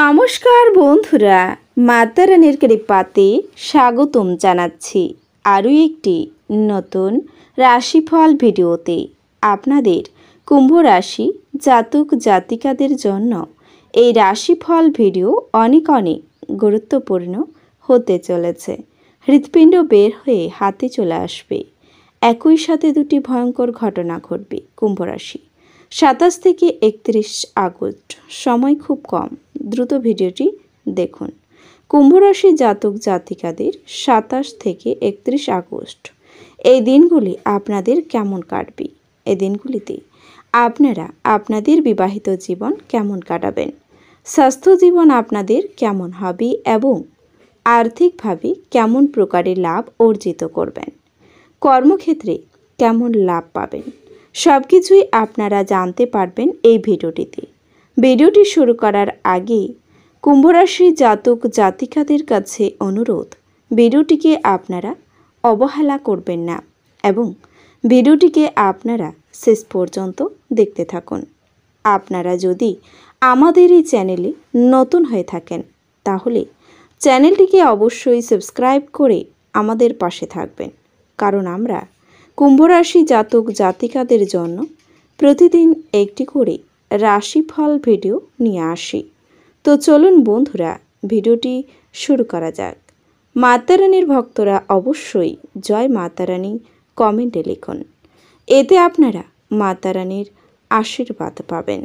নমস্কার বন্ধুরা মাতারানির কৃপাতে স্বাগতম জানাচ্ছি আরও একটি নতুন রাশিফল ভিডিওতে আপনাদের কুম্ভ রাশি জাতক জাতিকাদের জন্য এই রাশিফল ভিডিও অনেক অনেক গুরুত্বপূর্ণ হতে চলেছে হৃৎপিণ্ড বের হয়ে হাতে চলে আসবে একই সাথে দুটি ভয়ঙ্কর ঘটনা ঘটবে কুম্ভরাশি সাতাশ থেকে একত্রিশ আগস্ট সময় খুব কম দ্রুত ভিডিওটি দেখুন কুম্ভরাশি জাতক জাতিকাদের সাতাশ থেকে একত্রিশ আগস্ট এই দিনগুলি আপনাদের কেমন কাটবে এই দিনগুলিতে আপনারা আপনাদের বিবাহিত জীবন কেমন কাটাবেন স্বাস্থ্য জীবন আপনাদের কেমন হবে এবং আর্থিকভাবে কেমন প্রকারে লাভ অর্জিত করবেন কর্মক্ষেত্রে কেমন লাভ পাবেন সব কিছুই আপনারা জানতে পারবেন এই ভিডিওটিতে ভিডিওটি শুরু করার আগে কুম্ভরাশি জাতক জাতিকাদের কাছে অনুরোধ ভিডিওটিকে আপনারা অবহেলা করবেন না এবং ভিডিওটিকে আপনারা শেষ পর্যন্ত দেখতে থাকুন আপনারা যদি আমাদের এই চ্যানেলে নতুন হয়ে থাকেন তাহলে চ্যানেলটিকে অবশ্যই সাবস্ক্রাইব করে আমাদের পাশে থাকবেন কারণ আমরা কুম্ভরাশি জাতক জাতিকাদের জন্য প্রতিদিন একটি করে রাশিফল ভিডিও নিয়ে আসি তো চলুন বন্ধুরা ভিডিওটি শুরু করা যাক মাতারানির ভক্তরা অবশ্যই জয় মাতারানী কমেন্টে লিখুন এতে আপনারা মাতারানির আশীর্বাদ পাবেন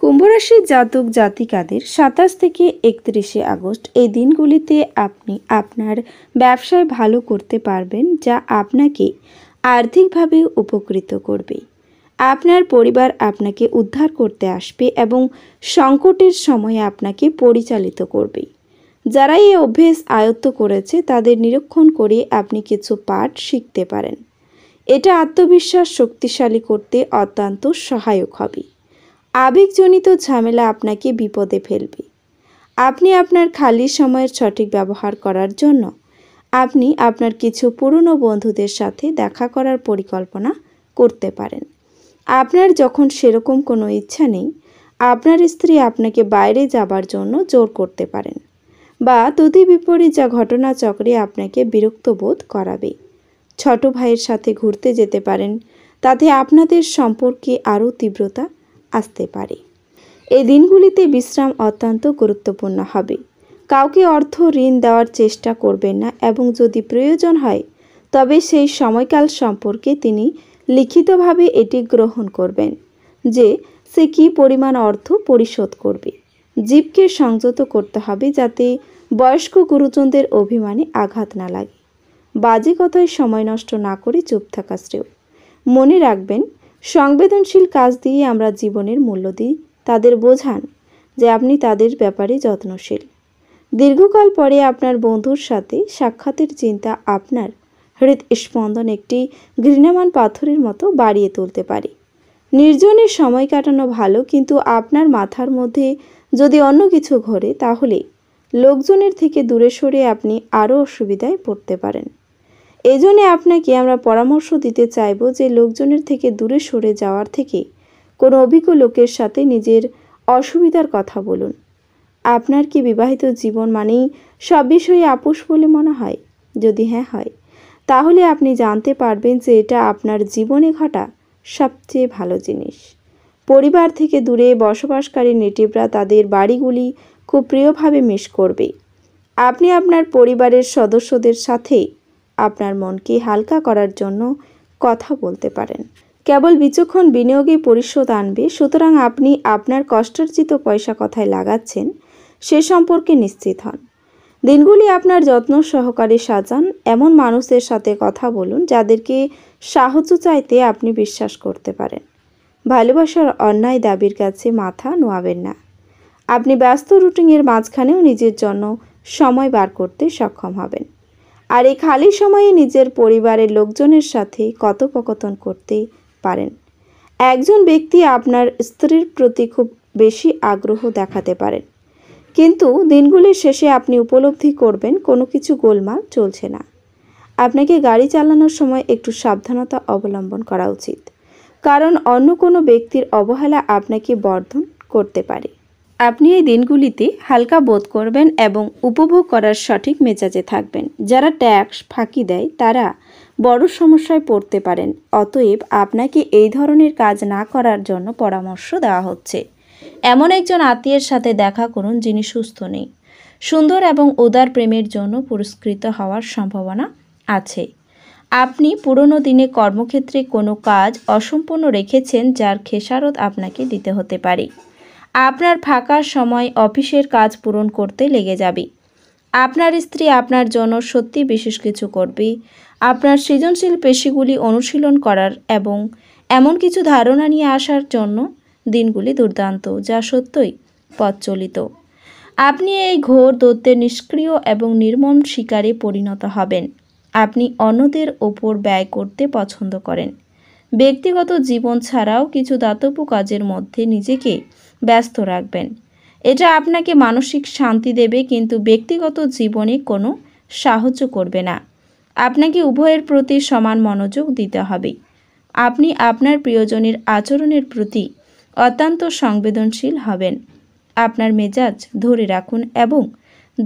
কুম্ভরাশির জাতক জাতিকাদের সাতাশ থেকে একত্রিশে আগস্ট এই দিনগুলিতে আপনি আপনার ব্যবসায় ভালো করতে পারবেন যা আপনাকে আর্থিকভাবে উপকৃত করবে আপনার পরিবার আপনাকে উদ্ধার করতে আসবে এবং সংকটের সময়ে আপনাকে পরিচালিত করবে যারা এই অভ্যেস আয়ত্ত করেছে তাদের নিরীক্ষণ করে আপনি কিছু পাঠ শিখতে পারেন এটা আত্মবিশ্বাস শক্তিশালী করতে অত্যন্ত সহায়ক হবে আবেগজনিত ঝামেলা আপনাকে বিপদে ফেলবে আপনি আপনার খালি সময়ের সঠিক ব্যবহার করার জন্য আপনি আপনার কিছু পুরনো বন্ধুদের সাথে দেখা করার পরিকল্পনা করতে পারেন আপনার যখন সেরকম কোনো ইচ্ছা নেই আপনার স্ত্রী আপনাকে বাইরে যাবার জন্য জোর করতে পারেন বা তদি বিপরীত যা ঘটনাচক্রে আপনাকে বিরক্ত বোধ করাবে ছোট ভাইয়ের সাথে ঘুরতে যেতে পারেন তাতে আপনাদের সম্পর্কে আরও তীব্রতা আসতে পারে এই দিনগুলিতে বিশ্রাম অত্যন্ত গুরুত্বপূর্ণ হবে কাউকে অর্থ ঋণ দেওয়ার চেষ্টা করবেন না এবং যদি প্রয়োজন হয় তবে সেই সময়কাল সম্পর্কে তিনি লিখিতভাবে এটি গ্রহণ করবেন যে সে কি পরিমাণ অর্থ পরিশোধ করবে জীবকে সংযত করতে হবে যাতে বয়স্ক গুরুজনদের অভিমানে আঘাত না লাগে বাজে কথায় সময় নষ্ট না করে চুপ থাকা শ্রেয় মনে রাখবেন সংবেদনশীল কাজ দিয়ে আমরা জীবনের মূল্য দিই তাদের বোঝান যে আপনি তাদের ব্যাপারে যত্নশীল দীর্ঘকাল পরে আপনার বন্ধুর সাথে সাক্ষাতের চিন্তা আপনার হৃদস্পন্দন একটি ঘৃণামান পাথরের মতো বাড়িয়ে তুলতে পারে নির্জনের সময় কাটানো ভালো কিন্তু আপনার মাথার মধ্যে যদি অন্য কিছু ঘরে তাহলে লোকজনের থেকে দূরে সরে আপনি আরও অসুবিধায় পড়তে পারেন এজন্যে আপনাকে আমরা পরামর্শ দিতে চাইব যে লোকজনের থেকে দূরে সরে যাওয়ার থেকে কোনো অভিজ্ঞ লোকের সাথে নিজের অসুবিধার কথা বলুন আপনার কি বিবাহিত জীবন মানেই সব বিষয়ে আপোষ বলে মনে হয় যদি হ্যাঁ হয় তাহলে আপনি জানতে পারবেন যে এটা আপনার জীবনে ঘটা সবচেয়ে ভালো জিনিস পরিবার থেকে দূরে বসবাসকারী নেটিভরা তাদের বাড়িগুলি খুব প্রিয়ভাবে মিস করবে আপনি আপনার পরিবারের সদস্যদের সাথে আপনার মনকে হালকা করার জন্য কথা বলতে পারেন কেবল বিচক্ষণ বিনিয়োগে পরিশোধ আনবে সুতরাং আপনি আপনার কষ্টার্জিত পয়সা কথায় লাগাচ্ছেন সে সম্পর্কে নিশ্চিত হন দিনগুলি আপনার যত্ন সহকারে সাজান এমন মানুষের সাথে কথা বলুন যাদেরকে সাহায্য চাইতে আপনি বিশ্বাস করতে পারেন ভালোবাসার অন্যায় দাবির কাছে মাথা নোয়াবেন না আপনি ব্যস্ত রুটিনের মাঝখানেও নিজের জন্য সময় বার করতে সক্ষম হবেন আর এই খালি সময়ে নিজের পরিবারের লোকজনের সাথে কথোপকথন করতে পারেন একজন ব্যক্তি আপনার স্ত্রীর প্রতি খুব বেশি আগ্রহ দেখাতে পারেন কিন্তু দিনগুলির শেষে আপনি উপলব্ধি করবেন কোনো কিছু গোলমাল চলছে না আপনাকে গাড়ি চালানোর সময় একটু সাবধানতা অবলম্বন করা উচিত কারণ অন্য কোনো ব্যক্তির অবহেলা আপনাকে বর্ধন করতে পারে আপনি এই দিনগুলিতে হালকা বোধ করবেন এবং উপভোগ করার সঠিক মেজাজে থাকবেন যারা ট্যাক্স ফাঁকি দেয় তারা বড় সমস্যায় পড়তে পারেন অতএব আপনাকে এই ধরনের কাজ না করার জন্য পরামর্শ দেওয়া হচ্ছে এমন একজন আত্মীয়ের সাথে দেখা করুন যিনি সুস্থ নেই সুন্দর এবং উদার প্রেমের জন্য পুরস্কৃত হওয়ার সম্ভাবনা আছে আপনি পুরনো দিনে কর্মক্ষেত্রে কোনো কাজ অসম্পূর্ণ রেখেছেন যার খেসারত আপনাকে দিতে হতে পারে আপনার ফাঁকার সময় অফিসের কাজ পূরণ করতে লেগে যাবে আপনার স্ত্রী আপনার জন্য সত্যি বিশেষ কিছু করবে আপনার সৃজনশীল পেশিগুলি অনুশীলন করার এবং এমন কিছু ধারণা নিয়ে আসার জন্য দিনগুলি দুর্দান্ত যা সত্যই পথচলিত আপনি এই ঘোর দৈত্যের নিষ্ক্রিয় এবং নির্মম শিকারে পরিণত হবেন আপনি অন্যদের ওপর ব্যয় করতে পছন্দ করেন ব্যক্তিগত জীবন ছাড়াও কিছু দাতব্য কাজের মধ্যে নিজেকে ব্যস্ত রাখবেন এটা আপনাকে মানসিক শান্তি দেবে কিন্তু ব্যক্তিগত জীবনে কোনো সাহায্য করবে না আপনাকে উভয়ের প্রতি সমান মনোযোগ দিতে হবে আপনি আপনার প্রিয়জনের আচরণের প্রতি অত্যন্ত সংবেদনশীল হবেন আপনার মেজাজ ধরে রাখুন এবং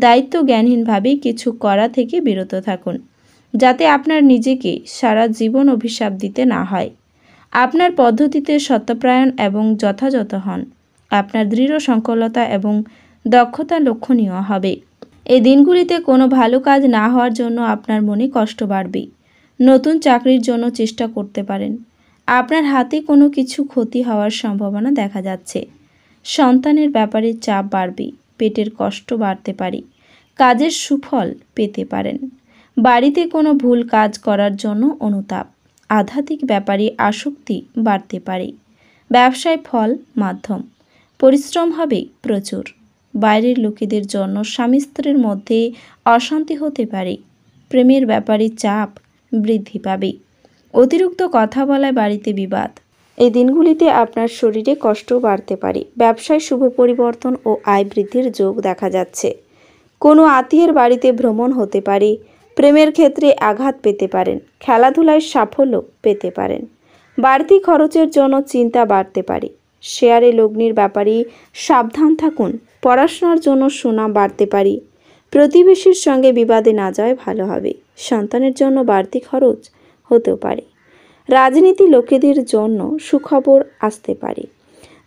দায়িত্ব জ্ঞানহীনভাবেই কিছু করা থেকে বিরত থাকুন যাতে আপনার নিজেকে সারা জীবন অভিশাপ দিতে না হয় আপনার পদ্ধতিতে সত্যপ্রায়ণ এবং যথাযথ হন আপনার দৃঢ় সংকলতা এবং দক্ষতা লক্ষণীয় হবে এই দিনগুলিতে কোনো ভালো কাজ না হওয়ার জন্য আপনার মনে কষ্ট বাড়বে নতুন চাকরির জন্য চেষ্টা করতে পারেন আপনার হাতে কোনো কিছু ক্ষতি হওয়ার সম্ভাবনা দেখা যাচ্ছে সন্তানের ব্যাপারে চাপ বাড়বে পেটের কষ্ট বাড়তে পারে কাজের সুফল পেতে পারেন বাড়িতে কোনো ভুল কাজ করার জন্য অনুতাপ আধ্যাত্মিক ব্যাপারে আসক্তি বাড়তে পারে ব্যবসায় ফল মাধ্যম পরিশ্রম হবে প্রচুর বাইরের লোকেদের জন্য স্বামী স্ত্রীর মধ্যে অশান্তি হতে পারে প্রেমের ব্যাপারে চাপ বৃদ্ধি পাবে অতিরিক্ত কথা বলায় বাড়িতে বিবাদ এই দিনগুলিতে আপনার শরীরে কষ্ট বাড়তে পারে ব্যবসায় শুভ পরিবর্তন ও আয় বৃদ্ধির যোগ দেখা যাচ্ছে কোনো আত্মীয়ের বাড়িতে ভ্রমণ হতে পারে প্রেমের ক্ষেত্রে আঘাত পেতে পারেন খেলাধুলায় সাফল্য পেতে পারেন বাড়তি খরচের জন্য চিন্তা বাড়তে পারে শেয়ারে লগ্নির ব্যাপারে সাবধান থাকুন পড়াশোনার জন্য সুনাম বাড়তে পারি প্রতিবেশীর সঙ্গে বিবাদে না যায় ভালো হবে সন্তানের জন্য বাড়তি খরচ হতেও পারে রাজনীতি লোকেদের জন্য সুখবর আসতে পারে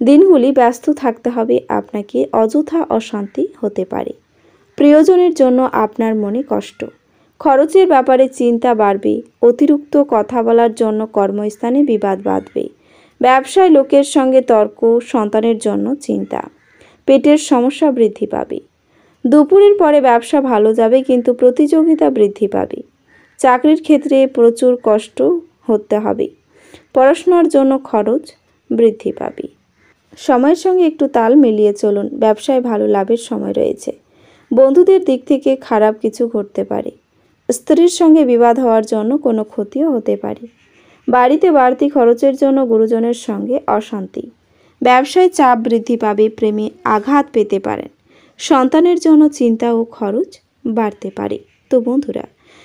দিনগুলি ব্যস্ত থাকতে হবে আপনাকে অযথা অশান্তি হতে পারে প্রিয়জনের জন্য আপনার মনে কষ্ট খরচের ব্যাপারে চিন্তা বাড়বে অতিরিক্ত কথা বলার জন্য কর্মস্থানে বিবাদ বাঁধবে ব্যবসায় লোকের সঙ্গে তর্ক সন্তানের জন্য চিন্তা পেটের সমস্যা বৃদ্ধি পাবে দুপুরের পরে ব্যবসা ভালো যাবে কিন্তু প্রতিযোগিতা বৃদ্ধি পাবে চাকরির ক্ষেত্রে প্রচুর কষ্ট হতে হবে পড়াশোনার জন্য খরচ বৃদ্ধি পাবে সময়ের সঙ্গে একটু তাল মিলিয়ে চলুন ব্যবসায় ভালো লাভের সময় রয়েছে বন্ধুদের দিক থেকে খারাপ কিছু ঘটতে পারে স্ত্রীর সঙ্গে বিবাদ হওয়ার জন্য কোনো ক্ষতিও হতে পারে বাড়িতে বাড়তি খরচের জন্য গুরুজনের সঙ্গে অশান্তি ব্যবসায় চাপ বৃদ্ধি পাবে প্রেমে আঘাত পেতে পারেন সন্তানের জন্য চিন্তা ও খরচ বাড়তে পারে তো বন্ধুরা